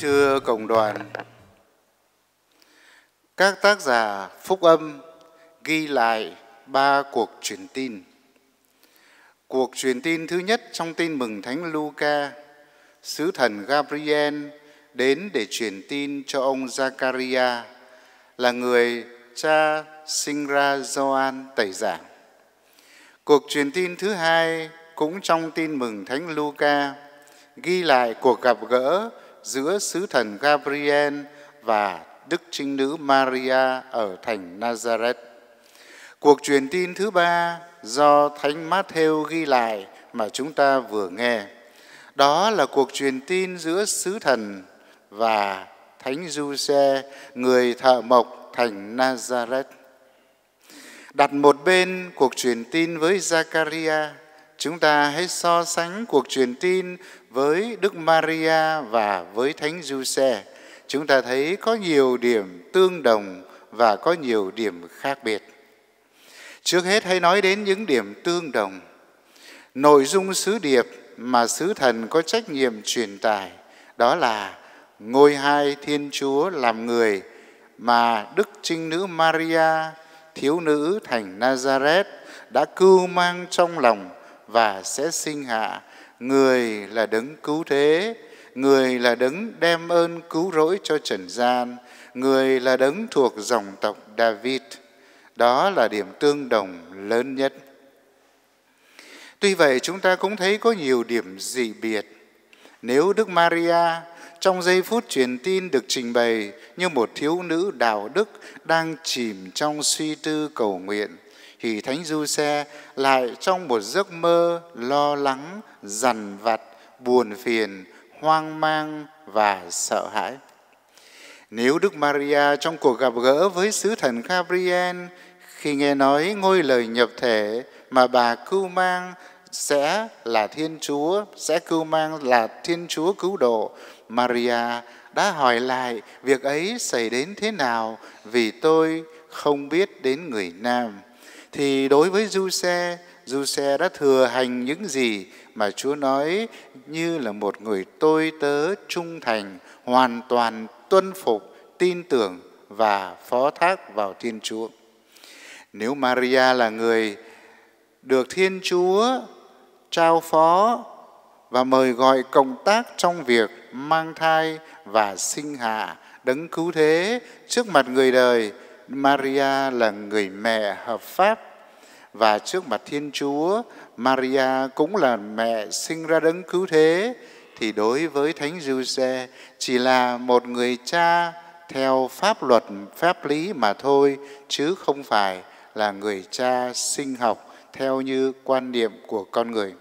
Kính thưa cộng đoàn, các tác giả phúc âm ghi lại ba cuộc truyền tin. Cuộc truyền tin thứ nhất trong tin mừng Thánh Luca, sứ thần Gabriel đến để truyền tin cho ông Zakaria là người cha sinh ra Gioan tẩy giảng. Cuộc truyền tin thứ hai cũng trong tin mừng Thánh Luca ghi lại cuộc gặp gỡ giữa sứ thần Gabriel và Đức Trinh Nữ Maria ở thành Nazareth. Cuộc truyền tin thứ ba do Thánh Matthew ghi lại mà chúng ta vừa nghe. Đó là cuộc truyền tin giữa sứ thần và Thánh Giuse, người thợ mộc thành Nazareth. Đặt một bên cuộc truyền tin với Zakaria chúng ta hãy so sánh cuộc truyền tin với Đức Maria và với Thánh Giuse. Chúng ta thấy có nhiều điểm tương đồng và có nhiều điểm khác biệt. Trước hết hãy nói đến những điểm tương đồng. Nội dung sứ điệp mà sứ thần có trách nhiệm truyền tải đó là ngôi hai Thiên Chúa làm người mà Đức Trinh Nữ Maria, thiếu nữ thành Nazareth đã cưu mang trong lòng và sẽ sinh hạ. Người là đấng cứu thế, người là đấng đem ơn cứu rỗi cho trần gian, người là đấng thuộc dòng tộc David. Đó là điểm tương đồng lớn nhất. Tuy vậy chúng ta cũng thấy có nhiều điểm dị biệt. Nếu Đức Maria trong giây phút truyền tin được trình bày như một thiếu nữ đạo đức đang chìm trong suy tư cầu nguyện thì Thánh Du Xe lại trong một giấc mơ lo lắng, dằn vặt, buồn phiền, hoang mang và sợ hãi. Nếu Đức Maria trong cuộc gặp gỡ với sứ thần Gabriel khi nghe nói ngôi lời nhập thể mà bà cưu mang sẽ là Thiên Chúa, sẽ cưu mang là Thiên Chúa cứu độ, Maria đã hỏi lại việc ấy xảy đến thế nào vì tôi không biết đến người nam thì đối với du xe du xe đã thừa hành những gì mà chúa nói như là một người tôi tớ trung thành hoàn toàn tuân phục tin tưởng và phó thác vào thiên chúa nếu maria là người được thiên chúa trao phó và mời gọi cộng tác trong việc mang thai và sinh hạ đấng cứu thế trước mặt người đời Maria là người mẹ hợp pháp và trước mặt Thiên Chúa, Maria cũng là mẹ sinh ra đấng cứu thế thì đối với Thánh Giuse chỉ là một người cha theo pháp luật pháp lý mà thôi chứ không phải là người cha sinh học theo như quan niệm của con người.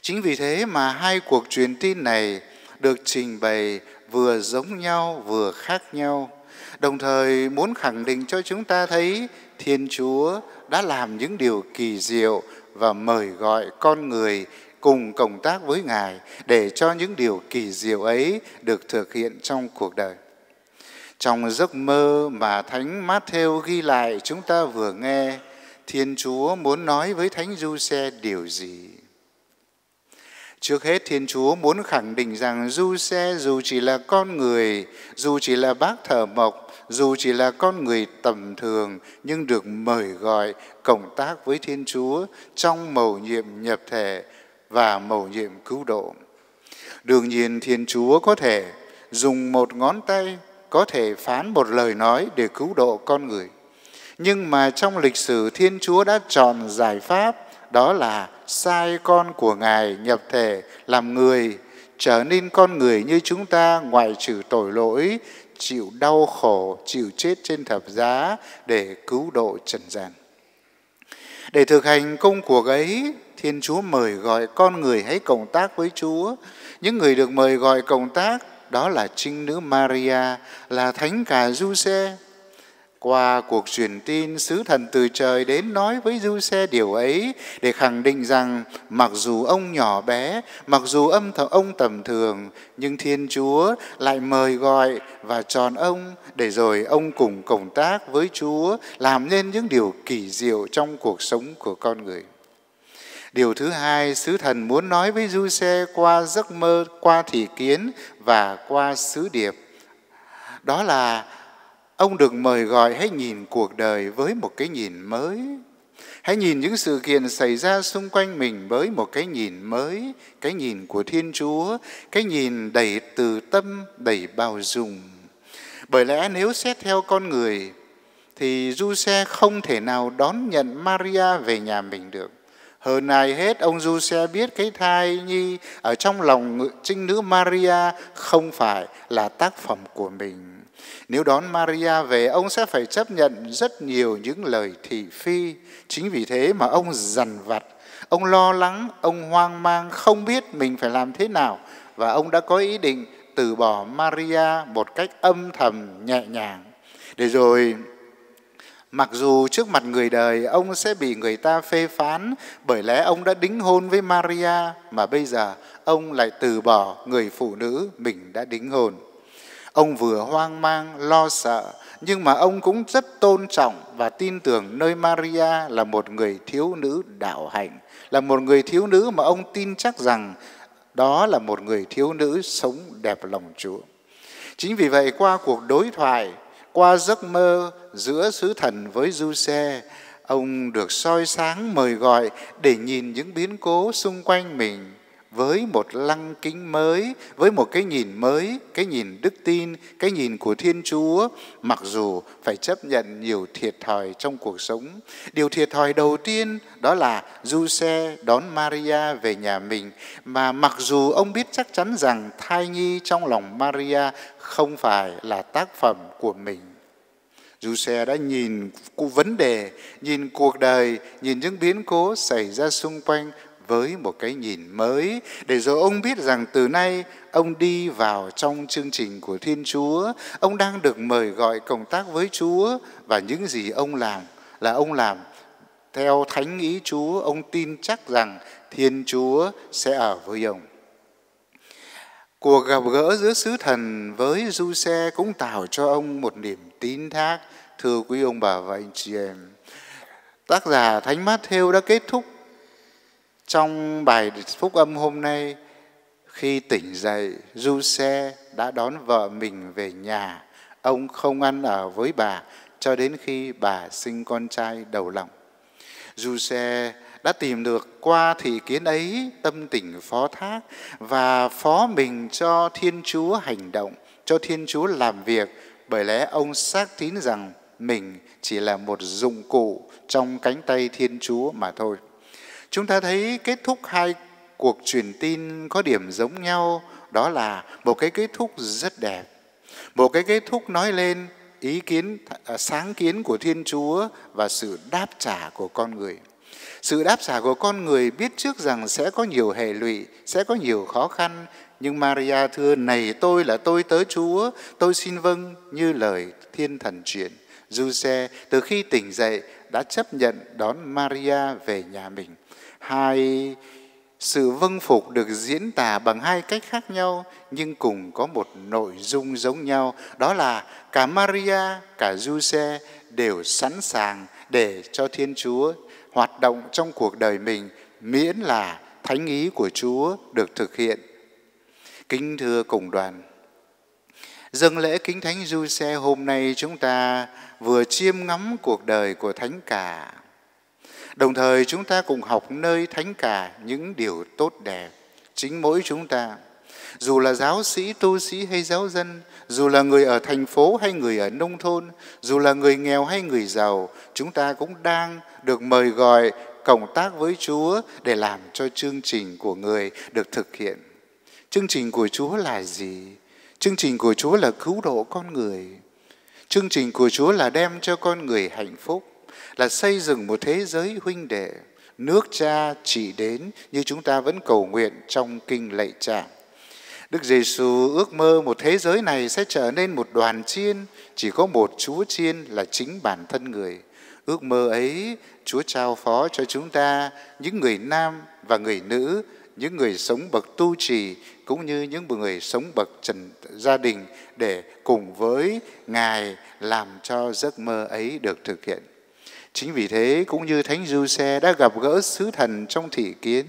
Chính vì thế mà hai cuộc truyền tin này được trình bày vừa giống nhau vừa khác nhau Đồng thời muốn khẳng định cho chúng ta thấy Thiên Chúa đã làm những điều kỳ diệu và mời gọi con người cùng cộng tác với Ngài để cho những điều kỳ diệu ấy được thực hiện trong cuộc đời. Trong giấc mơ mà Thánh Matthew ghi lại chúng ta vừa nghe, Thiên Chúa muốn nói với Thánh Giuse điều gì? Trước hết Thiên Chúa muốn khẳng định rằng Du Xe dù chỉ là con người, dù chỉ là bác thờ mộc, dù chỉ là con người tầm thường nhưng được mời gọi cộng tác với Thiên Chúa trong mầu nhiệm nhập thể và mầu nhiệm cứu độ. Đương nhiên Thiên Chúa có thể dùng một ngón tay, có thể phán một lời nói để cứu độ con người. Nhưng mà trong lịch sử Thiên Chúa đã chọn giải pháp đó là sai con của Ngài nhập thể làm người, trở nên con người như chúng ta ngoại trừ tội lỗi, chịu đau khổ, chịu chết trên thập giá để cứu độ trần gian. Để thực hành công cuộc ấy, Thiên Chúa mời gọi con người hãy cộng tác với Chúa. Những người được mời gọi cộng tác đó là trinh nữ Maria, là thánh cả Giuse, qua cuộc truyền tin sứ thần từ trời đến nói với du xe điều ấy để khẳng định rằng mặc dù ông nhỏ bé mặc dù âm thầm ông tầm thường nhưng thiên chúa lại mời gọi và chọn ông để rồi ông cùng cộng tác với chúa làm nên những điều kỳ diệu trong cuộc sống của con người Điều thứ hai, sứ thần muốn nói với du xe qua giấc mơ, qua thị kiến và qua sứ điệp. Đó là ông được mời gọi hãy nhìn cuộc đời với một cái nhìn mới hãy nhìn những sự kiện xảy ra xung quanh mình với một cái nhìn mới cái nhìn của thiên chúa cái nhìn đầy từ tâm đầy bao dung bởi lẽ nếu xét theo con người thì du xe không thể nào đón nhận maria về nhà mình được hơn ai hết ông du xe biết cái thai nhi ở trong lòng trinh nữ maria không phải là tác phẩm của mình nếu đón Maria về, ông sẽ phải chấp nhận rất nhiều những lời thị phi. Chính vì thế mà ông dằn vặt, ông lo lắng, ông hoang mang, không biết mình phải làm thế nào. Và ông đã có ý định từ bỏ Maria một cách âm thầm, nhẹ nhàng. Để rồi Mặc dù trước mặt người đời ông sẽ bị người ta phê phán bởi lẽ ông đã đính hôn với Maria mà bây giờ ông lại từ bỏ người phụ nữ mình đã đính hôn. Ông vừa hoang mang, lo sợ, nhưng mà ông cũng rất tôn trọng và tin tưởng nơi Maria là một người thiếu nữ đạo hạnh, là một người thiếu nữ mà ông tin chắc rằng đó là một người thiếu nữ sống đẹp lòng Chúa. Chính vì vậy qua cuộc đối thoại, qua giấc mơ giữa sứ thần với du xe, ông được soi sáng mời gọi để nhìn những biến cố xung quanh mình với một lăng kính mới, với một cái nhìn mới, cái nhìn đức tin, cái nhìn của Thiên Chúa, mặc dù phải chấp nhận nhiều thiệt thòi trong cuộc sống. Điều thiệt thòi đầu tiên đó là du xe đón Maria về nhà mình, mà mặc dù ông biết chắc chắn rằng thai nhi trong lòng Maria không phải là tác phẩm của mình. Giuse đã nhìn vấn đề, nhìn cuộc đời, nhìn những biến cố xảy ra xung quanh với một cái nhìn mới để rồi ông biết rằng từ nay ông đi vào trong chương trình của Thiên Chúa, ông đang được mời gọi cộng tác với Chúa và những gì ông làm là ông làm theo thánh ý Chúa, ông tin chắc rằng Thiên Chúa sẽ ở với ông. Cuộc gặp gỡ giữa sứ thần với du xe cũng tạo cho ông một niềm tín thác. Thưa quý ông bà và anh chị em, tác giả Thánh Mát Thêu đã kết thúc trong bài phúc âm hôm nay, khi tỉnh dậy, Du Xe đã đón vợ mình về nhà. Ông không ăn ở với bà cho đến khi bà sinh con trai đầu lòng. Du Xe đã tìm được qua thị kiến ấy tâm tình phó thác và phó mình cho Thiên Chúa hành động, cho Thiên Chúa làm việc bởi lẽ ông xác tín rằng mình chỉ là một dụng cụ trong cánh tay Thiên Chúa mà thôi. Chúng ta thấy kết thúc hai cuộc truyền tin có điểm giống nhau, đó là một cái kết thúc rất đẹp. Một cái kết thúc nói lên ý kiến à, sáng kiến của Thiên Chúa và sự đáp trả của con người. Sự đáp trả của con người biết trước rằng sẽ có nhiều hệ lụy, sẽ có nhiều khó khăn, nhưng Maria thưa này tôi là tôi tới Chúa, tôi xin vâng như lời Thiên Thần truyền. Giuse từ khi tỉnh dậy đã chấp nhận đón Maria về nhà mình. Hai sự vâng phục được diễn tả bằng hai cách khác nhau nhưng cùng có một nội dung giống nhau, đó là cả Maria, cả Giuse đều sẵn sàng để cho Thiên Chúa hoạt động trong cuộc đời mình miễn là thánh ý của Chúa được thực hiện. Kính thưa cùng đoàn, Dâng lễ kính thánh du xe hôm nay chúng ta vừa chiêm ngắm cuộc đời của thánh cả. Đồng thời chúng ta cùng học nơi thánh cả những điều tốt đẹp chính mỗi chúng ta. Dù là giáo sĩ, tu sĩ hay giáo dân, dù là người ở thành phố hay người ở nông thôn, dù là người nghèo hay người giàu, chúng ta cũng đang được mời gọi cộng tác với Chúa để làm cho chương trình của người được thực hiện. Chương trình của Chúa là gì? Chương trình của Chúa là cứu độ con người. Chương trình của Chúa là đem cho con người hạnh phúc, là xây dựng một thế giới huynh đệ, nước cha chỉ đến như chúng ta vẫn cầu nguyện trong kinh lạy cha. Đức Giêsu ước mơ một thế giới này sẽ trở nên một đoàn chiên, chỉ có một Chúa chiên là chính bản thân người. Ước mơ ấy Chúa trao phó cho chúng ta những người nam và người nữ, những người sống bậc tu trì, cũng như những người sống bậc trần gia đình để cùng với Ngài làm cho giấc mơ ấy được thực hiện. Chính vì thế cũng như Thánh Du Xe đã gặp gỡ sứ thần trong thị kiến,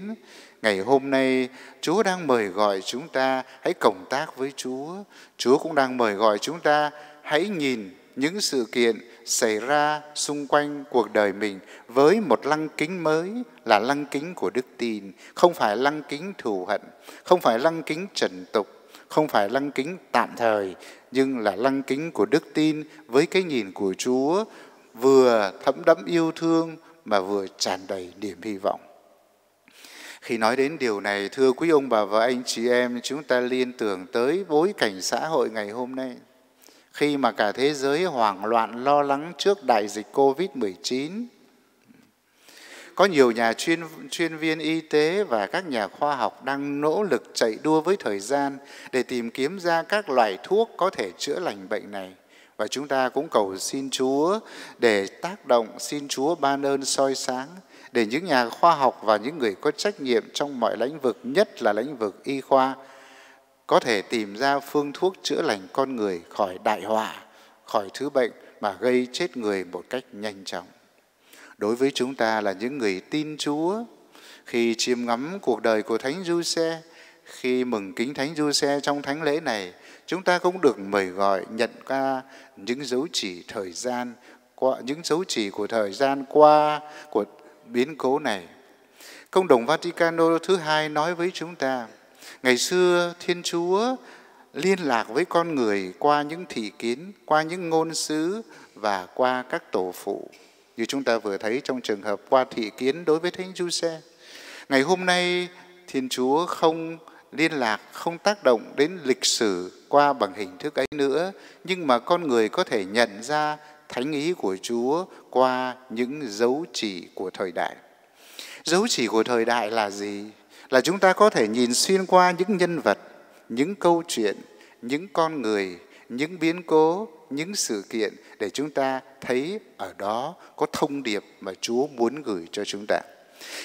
ngày hôm nay Chúa đang mời gọi chúng ta hãy cộng tác với Chúa. Chúa cũng đang mời gọi chúng ta hãy nhìn những sự kiện xảy ra xung quanh cuộc đời mình với một lăng kính mới là lăng kính của đức tin, không phải lăng kính thù hận, không phải lăng kính trần tục, không phải lăng kính tạm thời, nhưng là lăng kính của đức tin với cái nhìn của Chúa vừa thấm đẫm yêu thương mà vừa tràn đầy niềm hy vọng. Khi nói đến điều này, thưa quý ông bà và anh chị em, chúng ta liên tưởng tới bối cảnh xã hội ngày hôm nay – khi mà cả thế giới hoảng loạn lo lắng trước đại dịch COVID-19. Có nhiều nhà chuyên, chuyên viên y tế và các nhà khoa học đang nỗ lực chạy đua với thời gian để tìm kiếm ra các loại thuốc có thể chữa lành bệnh này. Và chúng ta cũng cầu xin Chúa để tác động, xin Chúa ban ơn soi sáng để những nhà khoa học và những người có trách nhiệm trong mọi lĩnh vực, nhất là lĩnh vực y khoa, có thể tìm ra phương thuốc chữa lành con người khỏi đại họa, khỏi thứ bệnh mà gây chết người một cách nhanh chóng. Đối với chúng ta là những người tin Chúa, khi chiêm ngắm cuộc đời của Thánh Du Xe, khi mừng kính Thánh Du Xe trong thánh lễ này, chúng ta cũng được mời gọi nhận ra những dấu chỉ thời gian qua những dấu chỉ của thời gian qua của biến cố này. Công đồng Vaticano thứ hai nói với chúng ta Ngày xưa Thiên Chúa liên lạc với con người qua những thị kiến, qua những ngôn sứ và qua các tổ phụ. Như chúng ta vừa thấy trong trường hợp qua thị kiến đối với Thánh Giuse. Ngày hôm nay Thiên Chúa không liên lạc, không tác động đến lịch sử qua bằng hình thức ấy nữa, nhưng mà con người có thể nhận ra thánh ý của Chúa qua những dấu chỉ của thời đại. Dấu chỉ của thời đại là gì? là chúng ta có thể nhìn xuyên qua những nhân vật những câu chuyện những con người những biến cố những sự kiện để chúng ta thấy ở đó có thông điệp mà chúa muốn gửi cho chúng ta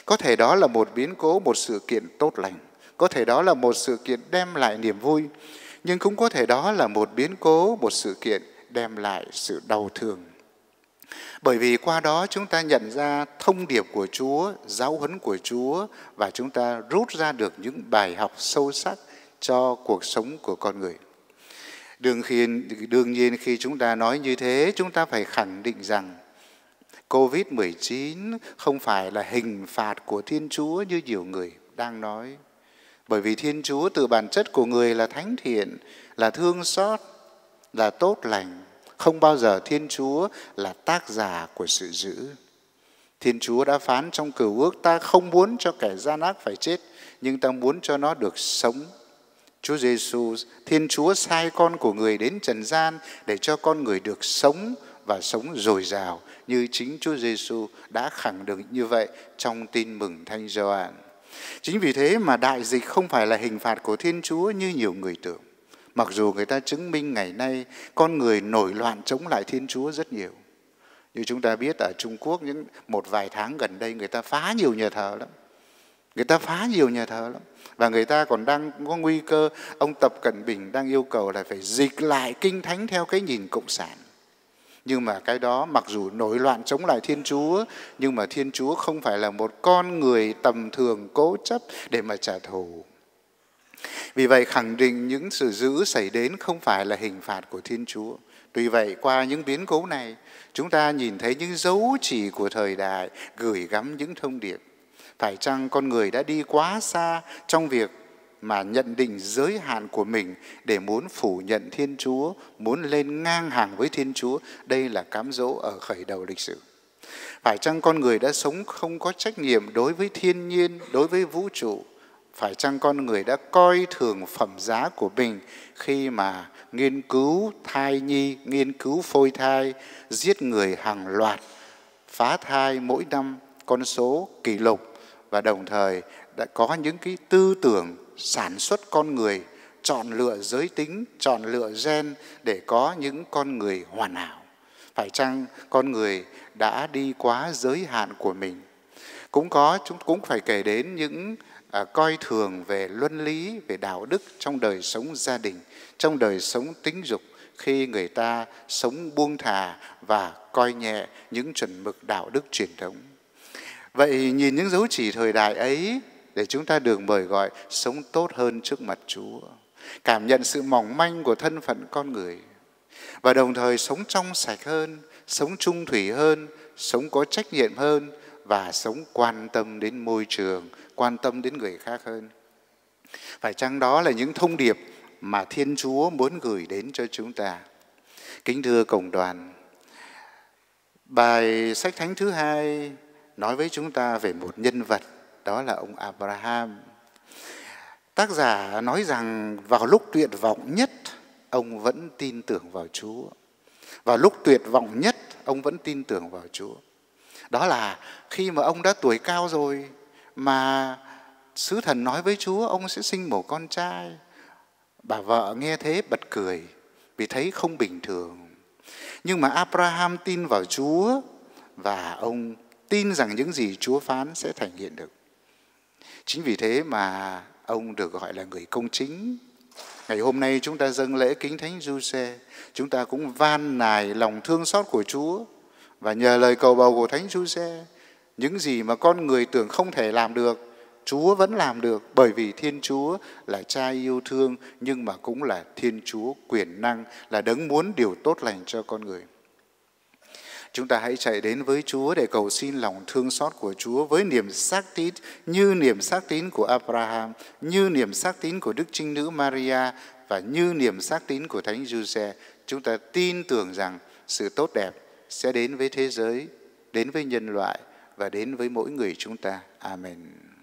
có thể đó là một biến cố một sự kiện tốt lành có thể đó là một sự kiện đem lại niềm vui nhưng cũng có thể đó là một biến cố một sự kiện đem lại sự đau thương bởi vì qua đó chúng ta nhận ra thông điệp của Chúa, giáo huấn của Chúa và chúng ta rút ra được những bài học sâu sắc cho cuộc sống của con người. Đương, khi, đương nhiên khi chúng ta nói như thế, chúng ta phải khẳng định rằng COVID-19 không phải là hình phạt của Thiên Chúa như nhiều người đang nói. Bởi vì Thiên Chúa từ bản chất của người là thánh thiện, là thương xót, là tốt lành không bao giờ Thiên Chúa là tác giả của sự dữ. Thiên Chúa đã phán trong cửu ước ta không muốn cho kẻ gian ác phải chết, nhưng ta muốn cho nó được sống. Chúa Giêsu, Thiên Chúa sai con của người đến trần gian để cho con người được sống và sống dồi dào như chính Chúa Giêsu đã khẳng định như vậy trong tin mừng Thánh Gioan. Chính vì thế mà đại dịch không phải là hình phạt của Thiên Chúa như nhiều người tưởng. Mặc dù người ta chứng minh ngày nay con người nổi loạn chống lại Thiên Chúa rất nhiều. Như chúng ta biết ở Trung Quốc những một vài tháng gần đây người ta phá nhiều nhà thờ lắm. Người ta phá nhiều nhà thờ lắm. Và người ta còn đang có nguy cơ, ông Tập Cận Bình đang yêu cầu là phải dịch lại kinh thánh theo cái nhìn Cộng sản. Nhưng mà cái đó mặc dù nổi loạn chống lại Thiên Chúa, nhưng mà Thiên Chúa không phải là một con người tầm thường cố chấp để mà trả thù. Vì vậy khẳng định những sự dữ xảy đến không phải là hình phạt của Thiên Chúa. Tuy vậy qua những biến cố này, chúng ta nhìn thấy những dấu chỉ của thời đại gửi gắm những thông điệp. Phải chăng con người đã đi quá xa trong việc mà nhận định giới hạn của mình để muốn phủ nhận Thiên Chúa, muốn lên ngang hàng với Thiên Chúa, đây là cám dỗ ở khởi đầu lịch sử. Phải chăng con người đã sống không có trách nhiệm đối với thiên nhiên, đối với vũ trụ, phải chăng con người đã coi thường phẩm giá của mình khi mà nghiên cứu thai nhi nghiên cứu phôi thai giết người hàng loạt phá thai mỗi năm con số kỷ lục và đồng thời đã có những cái tư tưởng sản xuất con người chọn lựa giới tính chọn lựa gen để có những con người hoàn hảo phải chăng con người đã đi quá giới hạn của mình cũng có chúng cũng phải kể đến những à, coi thường về luân lý về đạo đức trong đời sống gia đình trong đời sống tính dục khi người ta sống buông thà và coi nhẹ những chuẩn mực đạo đức truyền thống vậy nhìn những dấu chỉ thời đại ấy để chúng ta được mời gọi sống tốt hơn trước mặt chúa cảm nhận sự mỏng manh của thân phận con người và đồng thời sống trong sạch hơn sống trung thủy hơn sống có trách nhiệm hơn và sống quan tâm đến môi trường, quan tâm đến người khác hơn. Phải chăng đó là những thông điệp mà Thiên Chúa muốn gửi đến cho chúng ta? Kính thưa cộng đoàn, bài sách thánh thứ hai nói với chúng ta về một nhân vật, đó là ông Abraham. Tác giả nói rằng vào lúc tuyệt vọng nhất, ông vẫn tin tưởng vào Chúa. Vào lúc tuyệt vọng nhất, ông vẫn tin tưởng vào Chúa đó là khi mà ông đã tuổi cao rồi mà sứ thần nói với chúa ông sẽ sinh một con trai bà vợ nghe thế bật cười vì thấy không bình thường nhưng mà abraham tin vào chúa và ông tin rằng những gì chúa phán sẽ thành hiện được chính vì thế mà ông được gọi là người công chính ngày hôm nay chúng ta dâng lễ kính thánh Giuse chúng ta cũng van nài lòng thương xót của chúa và nhờ lời cầu bầu của Thánh Giuse, những gì mà con người tưởng không thể làm được, Chúa vẫn làm được bởi vì Thiên Chúa là cha yêu thương nhưng mà cũng là Thiên Chúa quyền năng, là đấng muốn điều tốt lành cho con người. Chúng ta hãy chạy đến với Chúa để cầu xin lòng thương xót của Chúa với niềm xác tín như niềm xác tín của Abraham, như niềm xác tín của Đức Trinh Nữ Maria và như niềm xác tín của Thánh Giuse. Chúng ta tin tưởng rằng sự tốt đẹp sẽ đến với thế giới, đến với nhân loại và đến với mỗi người chúng ta. Amen.